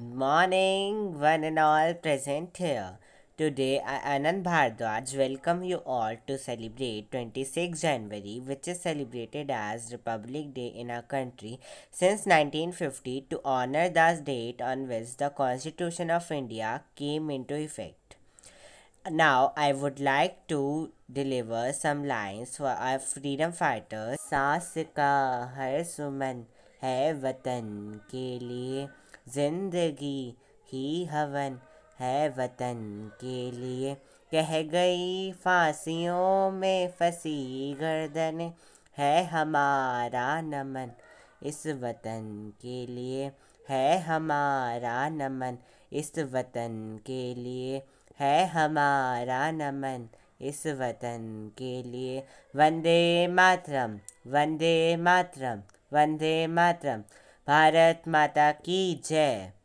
morning, one and all present here. Today, I, Anand Bhardwaj, welcome you all to celebrate 26 January, which is celebrated as Republic Day in our country since 1950 to honor the date on which the Constitution of India came into effect. Now, I would like to deliver some lines for our freedom fighters. saas ka hai suman hai vatan ke liye जिंदगी ही हवन है वतन के लिए कह गई फांसियों में फंसी गर्दन है हमारा नमन इस वतन के लिए है हमारा नमन इस वतन के लिए है हमारा नमन इस वतन के लिए वंदे मातरम वंदे मातरम वंदे मातरम भारत माता की जय